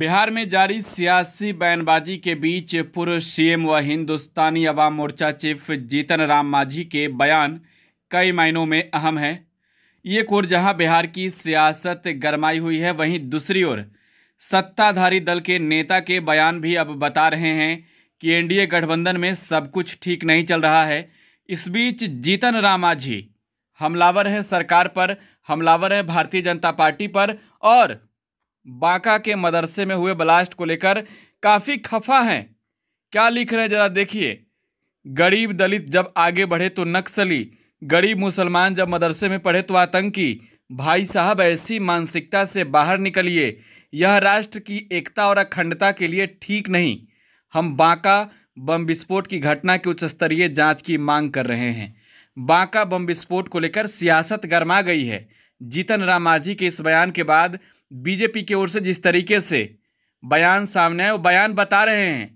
बिहार में जारी सियासी बयानबाजी के बीच पूर्व सीएम व हिंदुस्तानी अवाम मोर्चा चीफ जीतन राम मांझी के बयान कई मायनों में अहम है ये कोर जहां बिहार की सियासत गरमाई हुई है वहीं दूसरी ओर सत्ताधारी दल के नेता के बयान भी अब बता रहे हैं कि एनडीए गठबंधन में सब कुछ ठीक नहीं चल रहा है इस बीच जीतन राम मांझी हमलावर है सरकार पर हमलावर है भारतीय जनता पार्टी पर और बाका के मदरसे में हुए ब्लास्ट को लेकर काफ़ी खफा हैं क्या लिख रहे हैं जरा देखिए गरीब दलित जब आगे बढ़े तो नक्सली गरीब मुसलमान जब मदरसे में पढ़े तो आतंकी भाई साहब ऐसी मानसिकता से बाहर निकलिए यह राष्ट्र की एकता और अखंडता के लिए ठीक नहीं हम बांका बम विस्फोट की घटना की उच्च स्तरीय जाँच की मांग कर रहे हैं बांका बम विस्फोट को लेकर सियासत गरमा गई है जीतन रामाजी के इस बयान के बाद बीजेपी की ओर से जिस तरीके से बयान सामने आए वो बयान बता रहे हैं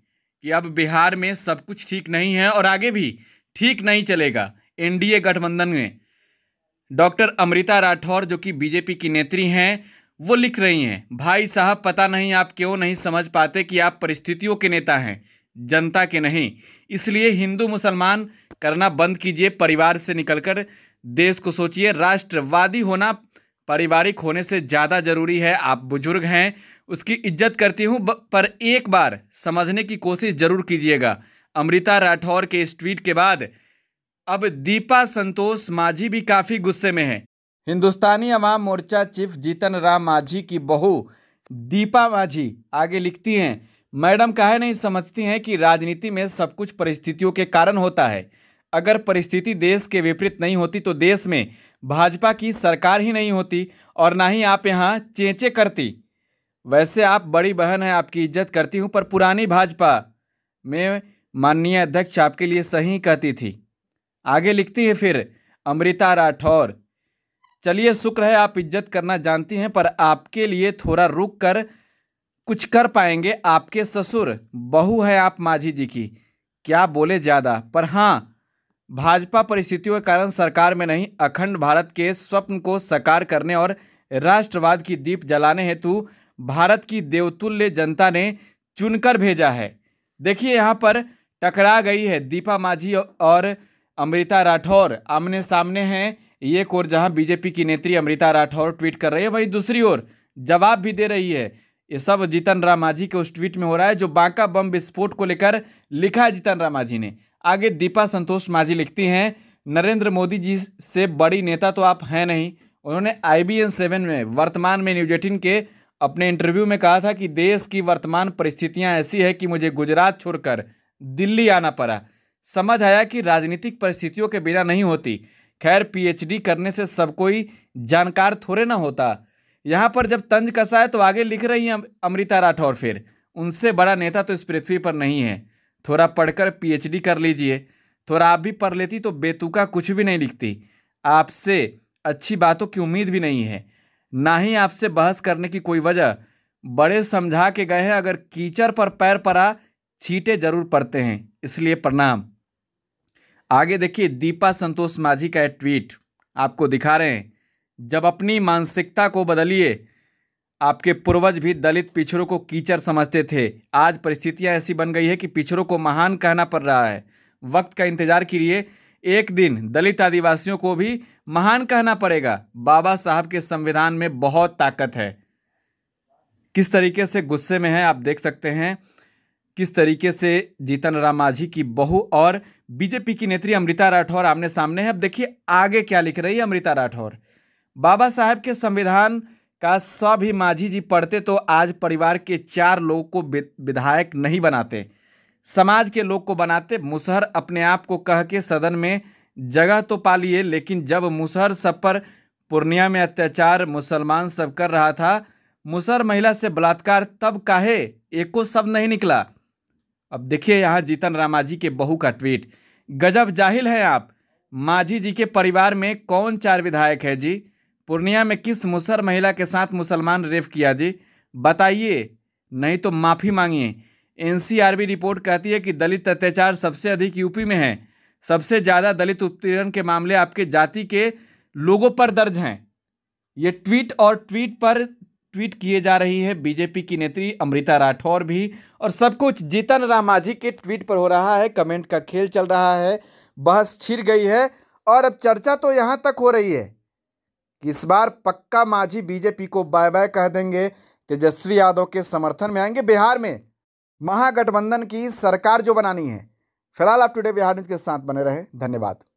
कि अब बिहार में सब कुछ ठीक नहीं है और आगे भी ठीक नहीं चलेगा एनडीए गठबंधन में डॉक्टर अमृता राठौर जो कि बीजेपी की नेत्री हैं वो लिख रही हैं भाई साहब पता नहीं आप क्यों नहीं समझ पाते कि आप परिस्थितियों के नेता हैं जनता के नहीं इसलिए हिंदू मुसलमान करना बंद कीजिए परिवार से निकलकर देश को सोचिए राष्ट्रवादी होना पारिवारिक होने से ज़्यादा ज़रूरी है आप बुजुर्ग हैं उसकी इज्जत करती हूँ पर एक बार समझने की कोशिश ज़रूर कीजिएगा अमृता राठौर के इस ट्वीट के बाद अब दीपा संतोष माझी भी काफ़ी गुस्से में हैं हिंदुस्तानी अवाम मोर्चा चीफ जीतन राम माझी की बहू दीपा माझी आगे लिखती हैं मैडम काहे नहीं समझती हैं कि राजनीति में सब कुछ परिस्थितियों के कारण होता है अगर परिस्थिति देश के विपरीत नहीं होती तो देश में भाजपा की सरकार ही नहीं होती और ना ही आप यहाँ चेंचे करती वैसे आप बड़ी बहन है आपकी इज्जत करती हूँ पर पुरानी भाजपा में माननीय अध्यक्ष आपके लिए सही कहती थी आगे लिखती है फिर अमृता राठौर चलिए शुक्र है आप इज्जत करना जानती हैं पर आपके लिए थोड़ा रुक कर कुछ कर पाएंगे आपके ससुर बहू है आप माझी जी की क्या बोले ज़्यादा पर हाँ भाजपा परिस्थितियों के कारण सरकार में नहीं अखंड भारत के स्वप्न को साकार करने और राष्ट्रवाद की दीप जलाने हेतु भारत की देवतुल्य जनता ने चुनकर भेजा है देखिए यहाँ पर टकरा गई है दीपा माझी और अमृता राठौर आमने सामने हैं ये कोर जहाँ बीजेपी की नेत्री अमृता राठौर ट्वीट कर रही है वहीं दूसरी ओर जवाब भी दे रही है ये सब जीतन राम माझी के उस ट्वीट में हो रहा है जो बांका बम विस्फोट को लेकर लिखा है जीतन राम माझी ने आगे दीपा संतोष माझी लिखती हैं नरेंद्र मोदी जी से बड़ी नेता तो आप हैं नहीं उन्होंने आई बी एन सेवन में वर्तमान में न्यूज एटीन के अपने इंटरव्यू में कहा था कि देश की वर्तमान परिस्थितियां ऐसी है कि मुझे गुजरात छोड़कर दिल्ली आना पड़ा समझ आया कि राजनीतिक परिस्थितियों के बिना नहीं होती खैर पीएचडी करने से सब कोई जानकार थोड़े ना होता यहाँ पर जब तंज कसा है तो आगे लिख रही हैं अमृता राठौर फिर उनसे बड़ा नेता तो इस पृथ्वी पर नहीं है थोड़ा पढ़कर पीएचडी कर लीजिए थोड़ा आप भी पढ़ लेती तो बेतुका कुछ भी नहीं लिखती आपसे अच्छी बातों की उम्मीद भी नहीं है ना ही आपसे बहस करने की कोई वजह बड़े समझा के गए हैं अगर कीचड़ पर पैर पड़ा छीटे जरूर पड़ते हैं इसलिए प्रणाम आगे देखिए दीपा संतोष माझी का ट्वीट आपको दिखा रहे हैं जब अपनी मानसिकता को बदलिए आपके पूर्वज भी दलित पिछड़ों को कीचड़ समझते थे आज परिस्थितियां ऐसी बन गई है कि पिछड़ों को महान कहना पड़ रहा है वक्त का इंतजार कीजिए एक दिन दलित आदिवासियों को भी महान कहना पड़ेगा बाबा साहब के संविधान में बहुत ताकत है किस तरीके से गुस्से में है आप देख सकते हैं किस तरीके से जीतन राम मांझी की बहू और बीजेपी की नेत्री अमृता राठौर आमने सामने है अब देखिए आगे क्या लिख रही है अमृता राठौर बाबा साहब के संविधान का सभी माझी जी पढ़ते तो आज परिवार के चार लोगों को विधायक नहीं बनाते समाज के लोग को बनाते मुसहर अपने आप को कह के सदन में जगह तो पा लिए लेकिन जब मुसहर सब पर पूर्णिया में अत्याचार मुसलमान सब कर रहा था मुसहर महिला से बलात्कार तब काहे एको सब नहीं निकला अब देखिए यहाँ जीतन रामाजी के बहू का ट्वीट गजब जाहिल है आप माझी जी के परिवार में कौन चार विधायक है जी पूर्णिया में किस मुसर महिला के साथ मुसलमान रेप किया जी बताइए नहीं तो माफ़ी मांगिए एनसीआरबी रिपोर्ट कहती है कि दलित अत्याचार सबसे अधिक यूपी में है सबसे ज़्यादा दलित उत्पीड़न के मामले आपके जाति के लोगों पर दर्ज हैं ये ट्वीट और ट्वीट पर ट्वीट किए जा रही है बीजेपी की नेत्री अमृता राठौर भी और सब कुछ जीतन राम के ट्वीट पर हो रहा है कमेंट का खेल चल रहा है बहस छिर गई है और अब चर्चा तो यहाँ तक हो रही है इस बार पक्का माझी बीजेपी को बाय बाय कह देंगे तेजस्वी यादव के समर्थन में आएंगे बिहार में महागठबंधन की सरकार जो बनानी है फिलहाल आप टुडे बिहार न्यूज के साथ बने रहे धन्यवाद